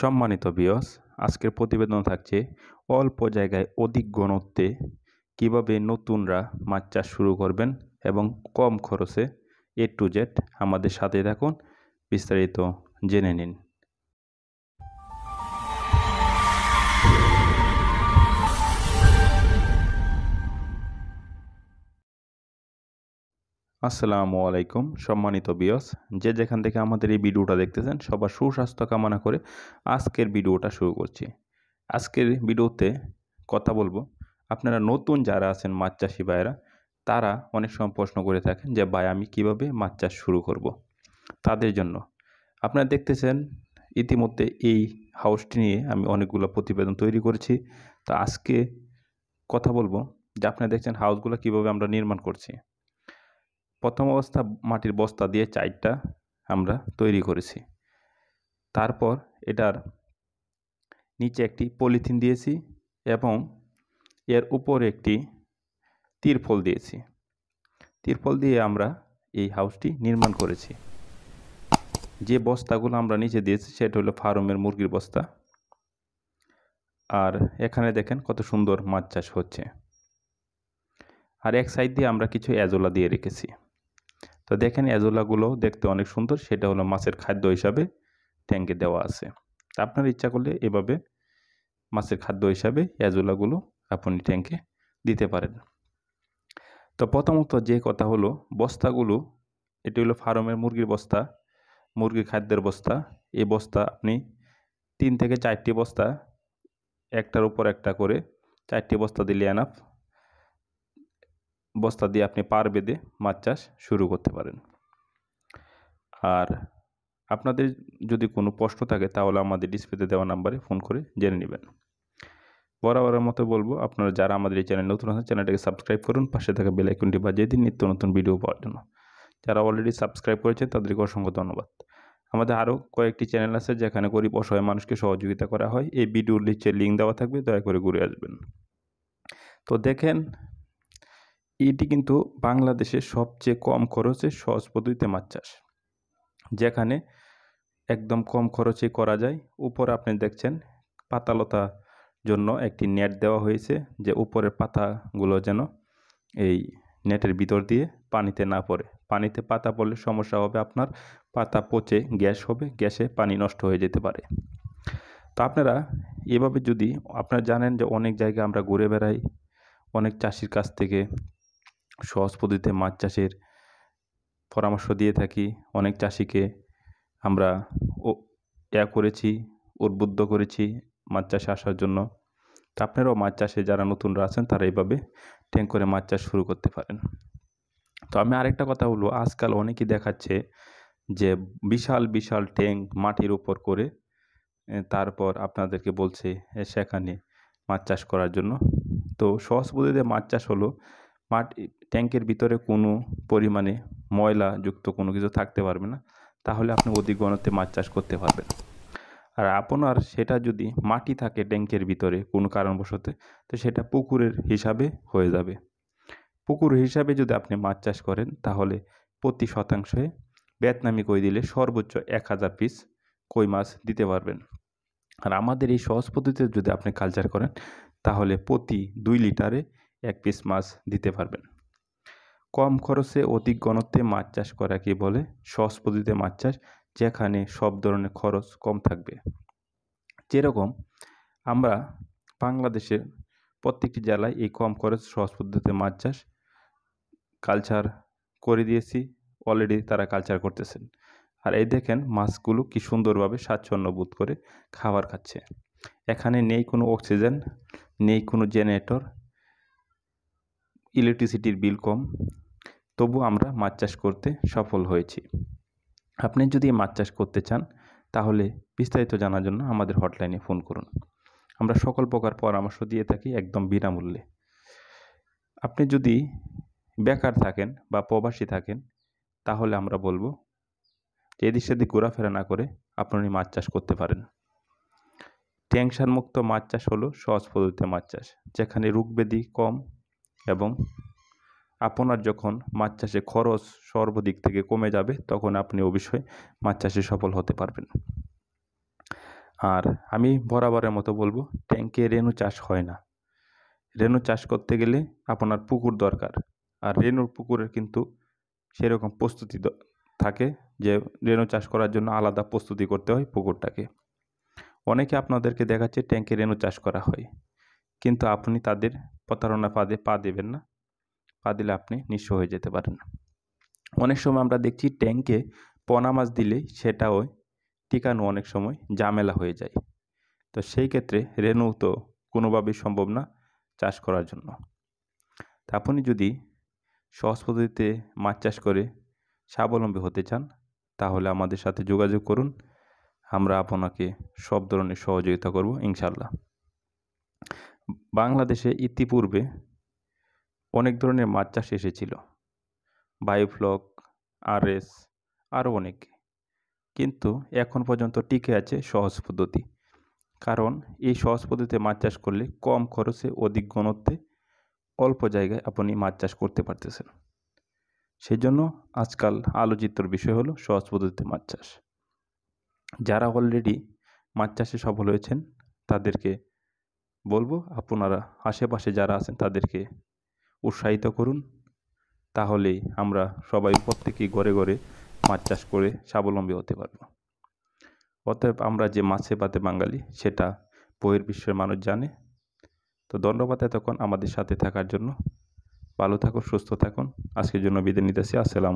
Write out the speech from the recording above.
সম্মানিত বিয়স আজকের প্রতিবেদন থাকছে অল্প জায়গায় অধিক গণত্বে কিভাবে নতুনরা মাছ চাষ শুরু করবেন এবং কম খরচে এ টু জেড আমাদের সাথে থাকুন বিস্তারিত জেনে নিন আসসালামু আলাইকুম সম্মানিত বিয়স যে যেখান থেকে আমাদের এই ভিডিওটা দেখতেছেন সবার সুস্বাস্থ্য কামনা করে আজকের ভিডিওটা শুরু করছি আজকের ভিডিওতে কথা বলবো আপনারা নতুন যারা আছেন মাছ চাষি ভাইয়েরা তারা অনেক সময় প্রশ্ন করে থাকেন যে ভাই আমি কিভাবে মাছ চাষ শুরু করব। তাদের জন্য আপনারা দেখতেছেন ইতিমধ্যে এই হাউসটি নিয়ে আমি অনেকগুলো প্রতিবেদন তৈরি করেছি তা আজকে কথা বলবো যে আপনারা দেখছেন হাউসগুলো কিভাবে আমরা নির্মাণ করছি প্রথম অবস্থা মাটির বস্তা দিয়ে চাইটটা আমরা তৈরি করেছি তারপর এটার নিচে একটি পলিথিন দিয়েছি এবং এর উপরে একটি তিরফল দিয়েছি তিরফল দিয়ে আমরা এই হাউসটি নির্মাণ করেছি যে বস্তাগুলো আমরা নিচে দিয়েছি সেটা হলো ফার্মের মুরগির বস্তা আর এখানে দেখেন কত সুন্দর মাছ চাষ হচ্ছে আর এক সাইড দিয়ে আমরা কিছু অ্যাজোলা দিয়ে রেখেছি তো দেখেন অ্যাজোলাগুলো দেখতে অনেক সুন্দর সেটা হলো মাছের খাদ্য হিসাবে ট্যাঙ্কে দেওয়া আছে তা আপনার ইচ্ছা করলে এভাবে মাছের খাদ্য হিসাবে অ্যাজোলাগুলো আপনি ট্যাঙ্কে দিতে পারেন তো প্রথমত যে কথা হলো বস্তাগুলো এটি হলো ফার্মের মুরগির বস্তা মুরগির খাদ্যের বস্তা এই বস্তা আপনি তিন থেকে চারটি বস্তা একটার উপর একটা করে চারটি বস্তা দিলে এনাফ বস্তা দিয়ে আপনি পার বেঁধে মাছ চাষ শুরু করতে পারেন আর আপনাদের যদি কোনো প্রশ্ন থাকে তাহলে আমাদের ডিসপ্লেতে দেওয়া নাম্বারে ফোন করে জেনে নেবেন বরাবরের মতো বলবো আপনারা যারা আমাদের এই চ্যানেল নতুন আছেন চ্যানেলটাকে সাবস্ক্রাইব করুন পাশে থাকা বেল আইকনটি বাজিয়ে দিন নিত্য নতুন ভিডিও পাওয়ার জন্য যারা অলরেডি সাবস্ক্রাইব করেছেন তাদেরকে অসংখ্য ধন্যবাদ আমাদের আরও কয়েকটি চ্যানেল আছে যেখানে গরিব অসহায় মানুষকে সহযোগিতা করা হয় এই ভিডিওর নিচে লিঙ্ক দেওয়া থাকবে দয়া করে ঘুরে আসবেন তো দেখেন এটি কিন্তু বাংলাদেশের সবচেয়ে কম খরচে সহজ পদ্ধতিতে মাছ চাষ যেখানে একদম কম খরচে করা যায় উপরে আপনি দেখছেন পাতালতা জন্য একটি নেট দেওয়া হয়েছে যে উপরের পাতাগুলো যেন এই নেটের ভিতর দিয়ে পানিতে না পড়ে পানিতে পাতা পড়লে সমস্যা হবে আপনার পাতা পচে গ্যাস হবে গ্যাসে পানি নষ্ট হয়ে যেতে পারে তো আপনারা এভাবে যদি আপনারা জানেন যে অনেক জায়গায় আমরা ঘুরে বেড়াই অনেক চাষির কাছ থেকে সহজ পদ্ধতিতে মাছ চাষের পরামর্শ দিয়ে থাকি অনেক চাষিকে আমরা ও ইয়া করেছি উদ্বুদ্ধ করেছি মাছ চাষে আসার জন্য তা আপনারাও মাছ চাষে যারা নতুনরা আছেন তারা এইভাবে ট্যাঙ্ক করে মাছ চাষ শুরু করতে পারেন তো আমি আরেকটা কথা বলবো আজকাল অনেকেই দেখাচ্ছে যে বিশাল বিশাল ট্যাঙ্ক মাটির উপর করে তারপর আপনাদেরকে বলছে সেখানে মাছ চাষ করার জন্য তো সহজ পদ্ধতিতে মাছ চাষ হলো মাটি ট্যাঙ্কের ভিতরে কোনো পরিমাণে ময়লা যুক্ত কোনো কিছু থাকতে পারবে না তাহলে আপনি অধিক ঘনত্বে মাছ চাষ করতে পারবেন আর আপনার সেটা যদি মাটি থাকে ট্যাঙ্কের ভিতরে কোনো কারণবশত তো সেটা পুকুরের হিসাবে হয়ে যাবে পুকুর হিসাবে যদি আপনি মাছ চাষ করেন তাহলে প্রতি শতাংশে বেতনামি কই দিলে সর্বোচ্চ এক হাজার পিস কই মাছ দিতে পারবেন আর আমাদের এই সহজ পদ্ধতিতে যদি আপনি কালচার করেন তাহলে প্রতি দুই লিটারে এক পিস মাছ দিতে পারবেন কম খরচে অধিক গণত্বে মাছ চাষ করাকে বলে সহজ পদ্ধতিতে মাছ চাষ যেখানে সব ধরনের খরচ কম থাকবে যেরকম আমরা বাংলাদেশের প্রত্যেকটি জেলায় এই কম খরচ সহজ পদ্ধতিতে মাছ চাষ কালচার করে দিয়েছি অলরেডি তারা কালচার করতেছেন আর এই দেখেন মাছগুলো কি সুন্দরভাবে স্বাচ্ছন্ন বোধ করে খাবার খাচ্ছে এখানে নেই কোনো অক্সিজেন নেই কোনো জেনারেটর ইলেকট্রিসিটির বিল কম তবু আমরা মাছ চাষ করতে সফল হয়েছি আপনি যদি মাছ চাষ করতে চান তাহলে বিস্তারিত জানার জন্য আমাদের হটলাইনে ফোন করুন আমরা সকল প্রকার পরামর্শ দিয়ে থাকি একদম বিনামূল্যে আপনি যদি বেকার থাকেন বা প্রবাসী থাকেন তাহলে আমরা বলবো যে এদিক সেদিক ঘোরাফেরা না করে আপনি মাছ চাষ করতে পারেন ট্যাংসারমুক্ত মাছ চাষ হলো সহজ পদ্ধতিতে মাছ চাষ যেখানে রোগ কম এবং আপনার যখন মাছ চাষে খরচ সর্বদিক থেকে কমে যাবে তখন আপনি অবশ্যই মাছ চাষে সফল হতে পারবেন আর আমি বরাবরের মতো বলবো ট্যাঙ্কে রেণু চাষ হয় না রেণু চাষ করতে গেলে আপনার পুকুর দরকার আর রেণুর পুকুরের কিন্তু সেরকম প্রস্তুতি থাকে যে রেণু চাষ করার জন্য আলাদা প্রস্তুতি করতে হয় পুকুরটাকে অনেকে আপনাদেরকে দেখাচ্ছে ট্যাঙ্কে রেণু চাষ করা হয় কিন্তু আপনি তাদের প্রতারণা পা দিয়ে পা দেবেন না পা দিলে আপনি নিঃস্ব হয়ে যেতে পারেন অনেক সময় আমরা দেখছি ট্যাঙ্কে পনা মাছ দিলে সেটাও টিকানো অনেক সময় ঝামেলা হয়ে যায় তো সেই ক্ষেত্রে রেনু তো কোনোভাবেই সম্ভব না চাষ করার জন্য তা আপনি যদি সহজ পদ্ধতিতে মাছ চাষ করে স্বাবলম্বী হতে চান তাহলে আমাদের সাথে যোগাযোগ করুন আমরা আপনাকে সব ধরনের সহযোগিতা করব ইনশাল্লাহ বাংলাদেশে ইতিপূর্বে অনেক ধরনের মাছ চাষ এসেছিল বায়োফ্লক আরএস আরও অনেক কিন্তু এখন পর্যন্ত টিকে আছে সহজ পদ্ধতি কারণ এই সহজ পদ্ধতিতে মাছ চাষ করলে কম খরচে অধিক গণত্বে অল্প জায়গায় আপনি মাছ চাষ করতে পারতেছেন সেই জন্য আজকাল আলোচিত্র বিষয় হলো সহজ পদ্ধতিতে মাছ চাষ যারা অলরেডি মাছ চাষে সফল হয়েছেন তাদেরকে বলবো আপনারা আশেপাশে যারা আছেন তাদেরকে উৎসাহিত করুন তাহলে আমরা সবাই প্রত্যেকেই ঘরে ঘরে মাছ চাষ করে স্বাবলম্বী হতে পারব অতএব আমরা যে মাছে পাতে বাঙালি সেটা বহির বিশ্বের মানুষ জানে তো ধন্যবাদ এতক্ষণ আমাদের সাথে থাকার জন্য ভালো থাকুন সুস্থ থাকুন আজকের জন্য বিদায় নিতেছি আসসালাম